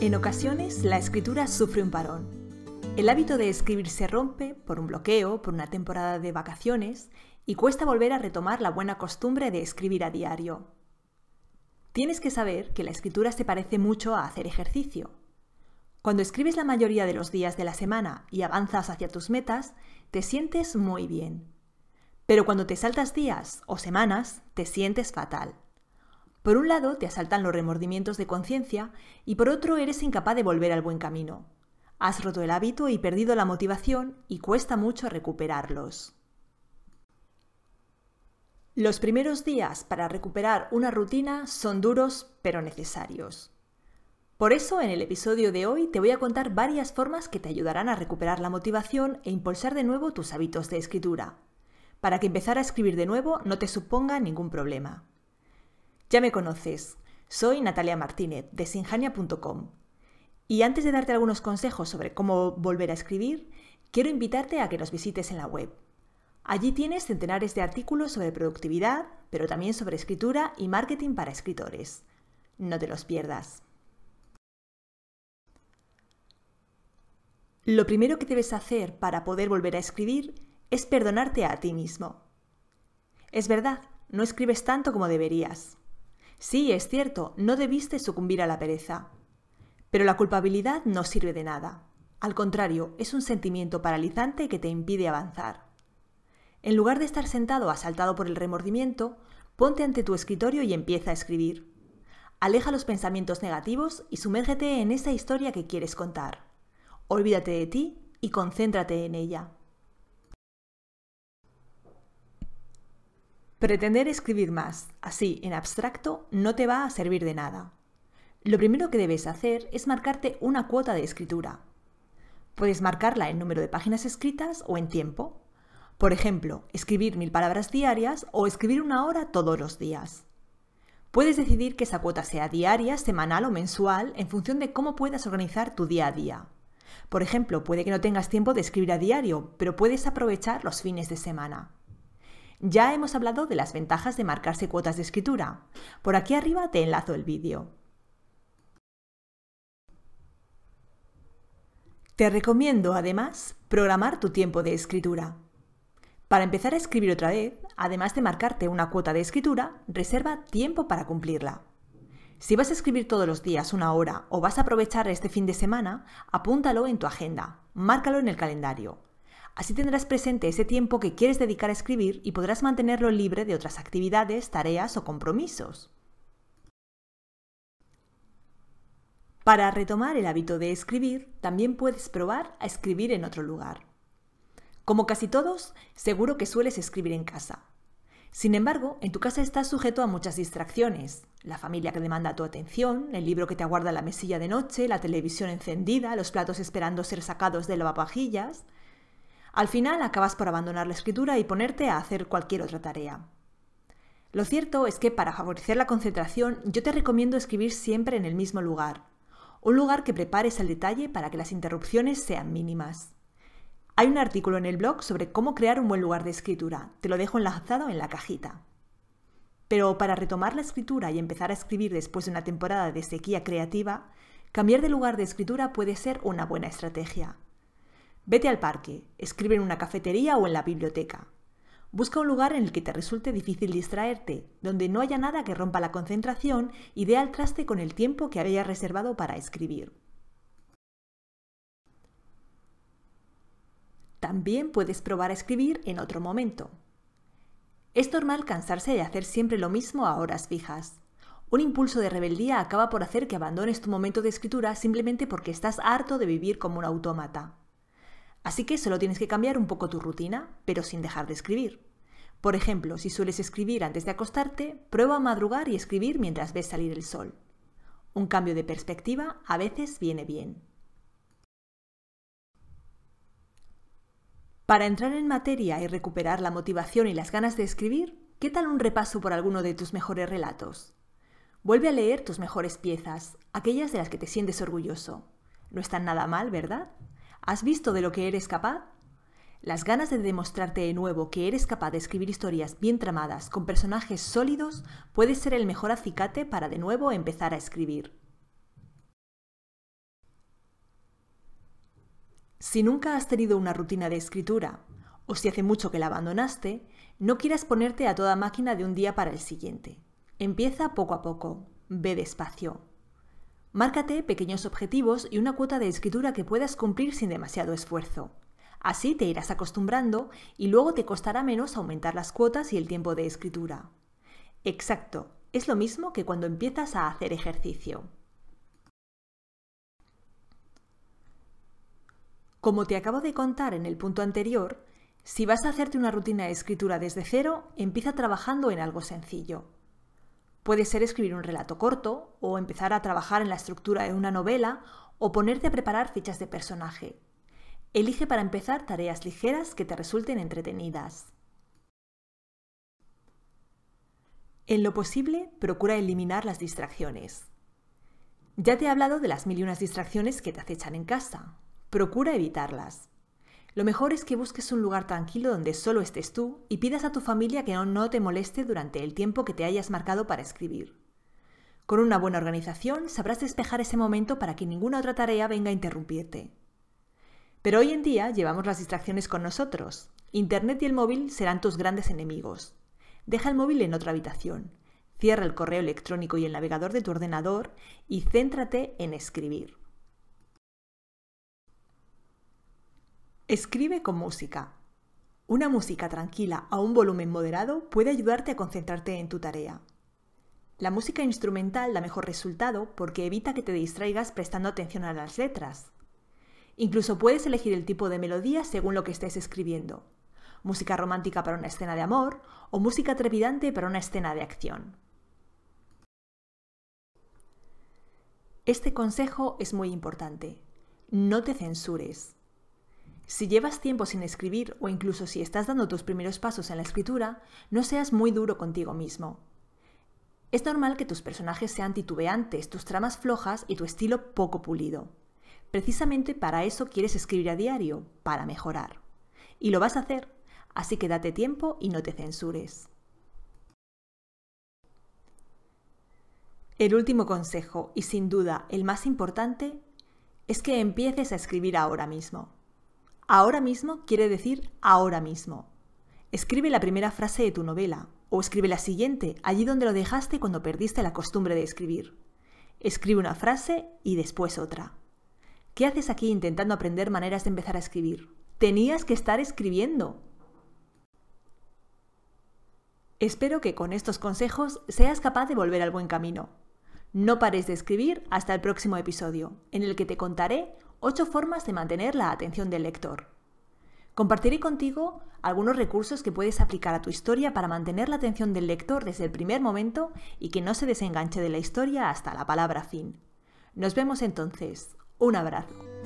En ocasiones la escritura sufre un parón. El hábito de escribir se rompe por un bloqueo, por una temporada de vacaciones, y cuesta volver a retomar la buena costumbre de escribir a diario. Tienes que saber que la escritura se parece mucho a hacer ejercicio. Cuando escribes la mayoría de los días de la semana y avanzas hacia tus metas, te sientes muy bien. Pero cuando te saltas días o semanas, te sientes fatal. Por un lado, te asaltan los remordimientos de conciencia y por otro, eres incapaz de volver al buen camino. Has roto el hábito y perdido la motivación y cuesta mucho recuperarlos. Los primeros días para recuperar una rutina son duros pero necesarios. Por eso en el episodio de hoy te voy a contar varias formas que te ayudarán a recuperar la motivación e impulsar de nuevo tus hábitos de escritura, para que empezar a escribir de nuevo no te suponga ningún problema. Ya me conoces, soy Natalia Martínez de sinjania.com. Y antes de darte algunos consejos sobre cómo volver a escribir, quiero invitarte a que nos visites en la web. Allí tienes centenares de artículos sobre productividad, pero también sobre escritura y marketing para escritores. No te los pierdas. Lo primero que debes hacer para poder volver a escribir es perdonarte a ti mismo. Es verdad, no escribes tanto como deberías. Sí, es cierto, no debiste sucumbir a la pereza. Pero la culpabilidad no sirve de nada. Al contrario, es un sentimiento paralizante que te impide avanzar. En lugar de estar sentado asaltado por el remordimiento, ponte ante tu escritorio y empieza a escribir. Aleja los pensamientos negativos y sumérgete en esa historia que quieres contar. Olvídate de ti y concéntrate en ella. Pretender escribir más, así, en abstracto, no te va a servir de nada. Lo primero que debes hacer es marcarte una cuota de escritura. Puedes marcarla en número de páginas escritas o en tiempo. Por ejemplo, escribir mil palabras diarias o escribir una hora todos los días. Puedes decidir que esa cuota sea diaria, semanal o mensual en función de cómo puedas organizar tu día a día. Por ejemplo, puede que no tengas tiempo de escribir a diario, pero puedes aprovechar los fines de semana. Ya hemos hablado de las ventajas de marcarse cuotas de escritura. Por aquí arriba te enlazo el vídeo. Te recomiendo, además, programar tu tiempo de escritura. Para empezar a escribir otra vez, además de marcarte una cuota de escritura, reserva tiempo para cumplirla. Si vas a escribir todos los días una hora o vas a aprovechar este fin de semana, apúntalo en tu agenda, márcalo en el calendario. Así tendrás presente ese tiempo que quieres dedicar a escribir y podrás mantenerlo libre de otras actividades, tareas o compromisos. Para retomar el hábito de escribir, también puedes probar a escribir en otro lugar. Como casi todos, seguro que sueles escribir en casa. Sin embargo, en tu casa estás sujeto a muchas distracciones. La familia que demanda tu atención, el libro que te aguarda en la mesilla de noche, la televisión encendida, los platos esperando ser sacados la lavapajillas. Al final acabas por abandonar la escritura y ponerte a hacer cualquier otra tarea. Lo cierto es que para favorecer la concentración yo te recomiendo escribir siempre en el mismo lugar, un lugar que prepares al detalle para que las interrupciones sean mínimas. Hay un artículo en el blog sobre cómo crear un buen lugar de escritura, te lo dejo enlazado en la cajita. Pero para retomar la escritura y empezar a escribir después de una temporada de sequía creativa, cambiar de lugar de escritura puede ser una buena estrategia. Vete al parque, escribe en una cafetería o en la biblioteca. Busca un lugar en el que te resulte difícil distraerte, donde no haya nada que rompa la concentración y dé al traste con el tiempo que habías reservado para escribir. También puedes probar a escribir en otro momento. Es normal cansarse de hacer siempre lo mismo a horas fijas. Un impulso de rebeldía acaba por hacer que abandones tu momento de escritura simplemente porque estás harto de vivir como un autómata. Así que solo tienes que cambiar un poco tu rutina, pero sin dejar de escribir. Por ejemplo, si sueles escribir antes de acostarte, prueba a madrugar y escribir mientras ves salir el sol. Un cambio de perspectiva a veces viene bien. Para entrar en materia y recuperar la motivación y las ganas de escribir, ¿qué tal un repaso por alguno de tus mejores relatos? Vuelve a leer tus mejores piezas, aquellas de las que te sientes orgulloso. No están nada mal, ¿verdad? ¿Has visto de lo que eres capaz? Las ganas de demostrarte de nuevo que eres capaz de escribir historias bien tramadas con personajes sólidos puede ser el mejor acicate para de nuevo empezar a escribir. Si nunca has tenido una rutina de escritura, o si hace mucho que la abandonaste, no quieras ponerte a toda máquina de un día para el siguiente. Empieza poco a poco, ve despacio, Márcate pequeños objetivos y una cuota de escritura que puedas cumplir sin demasiado esfuerzo. Así te irás acostumbrando y luego te costará menos aumentar las cuotas y el tiempo de escritura. Exacto, es lo mismo que cuando empiezas a hacer ejercicio. Como te acabo de contar en el punto anterior, si vas a hacerte una rutina de escritura desde cero, empieza trabajando en algo sencillo. Puede ser escribir un relato corto, o empezar a trabajar en la estructura de una novela, o ponerte a preparar fichas de personaje. Elige para empezar tareas ligeras que te resulten entretenidas. En lo posible, procura eliminar las distracciones. Ya te he hablado de las mil y unas distracciones que te acechan en casa. Procura evitarlas. Lo mejor es que busques un lugar tranquilo donde solo estés tú y pidas a tu familia que no, te moleste durante el tiempo que te hayas marcado para escribir. Con una buena organización sabrás despejar ese momento para que ninguna otra tarea venga a interrumpirte. Pero hoy en día llevamos las distracciones con nosotros. Internet y el móvil serán tus grandes enemigos. Deja el móvil en otra habitación, cierra el correo electrónico y el navegador de tu ordenador y céntrate en escribir. Escribe con música. Una música tranquila a un volumen moderado puede ayudarte a concentrarte en tu tarea. La música instrumental da mejor resultado porque evita que te distraigas prestando atención a las letras. Incluso puedes elegir el tipo de melodía según lo que estés escribiendo. Música romántica para una escena de amor o música trepidante para una escena de acción. Este consejo es muy importante. No te censures. Si llevas tiempo sin escribir o incluso si estás dando tus primeros pasos en la escritura, no seas muy duro contigo mismo. Es normal que tus personajes sean titubeantes, tus tramas flojas y tu estilo poco pulido. Precisamente para eso quieres escribir a diario, para mejorar. Y lo vas a hacer, así que date tiempo y no te censures. El último consejo, y sin duda el más importante, es que empieces a escribir ahora mismo. Ahora mismo quiere decir ahora mismo. Escribe la primera frase de tu novela o escribe la siguiente allí donde lo dejaste cuando perdiste la costumbre de escribir. Escribe una frase y después otra. ¿Qué haces aquí intentando aprender maneras de empezar a escribir? Tenías que estar escribiendo. Espero que con estos consejos seas capaz de volver al buen camino. No pares de escribir hasta el próximo episodio, en el que te contaré ocho formas de mantener la atención del lector. Compartiré contigo algunos recursos que puedes aplicar a tu historia para mantener la atención del lector desde el primer momento y que no se desenganche de la historia hasta la palabra fin. Nos vemos entonces. Un abrazo.